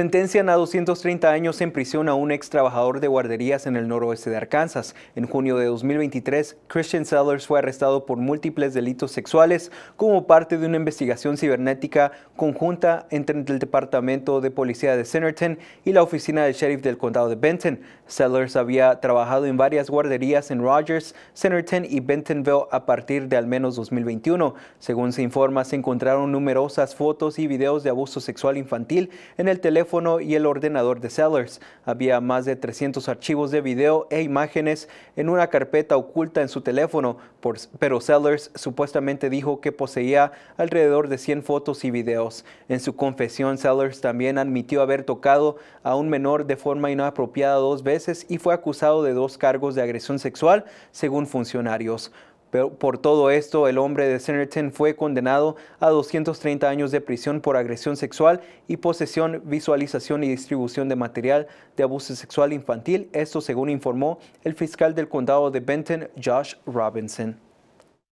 Sentencian a 230 años en prisión a un ex trabajador de guarderías en el noroeste de Arkansas. En junio de 2023, Christian Sellers fue arrestado por múltiples delitos sexuales como parte de una investigación cibernética conjunta entre el Departamento de Policía de Centerton y la oficina del sheriff del condado de Benton. Sellers había trabajado en varias guarderías en Rogers, Centerton y Bentonville a partir de al menos 2021. Según se informa, se encontraron numerosas fotos y videos de abuso sexual infantil en el teléfono y el ordenador de Sellers. Había más de 300 archivos de video e imágenes en una carpeta oculta en su teléfono, pero Sellers supuestamente dijo que poseía alrededor de 100 fotos y videos. En su confesión, Sellers también admitió haber tocado a un menor de forma inapropiada dos veces y fue acusado de dos cargos de agresión sexual, según funcionarios. Pero por todo esto, el hombre de Centerton fue condenado a 230 años de prisión por agresión sexual y posesión, visualización y distribución de material de abuso sexual infantil. Esto según informó el fiscal del condado de Benton, Josh Robinson.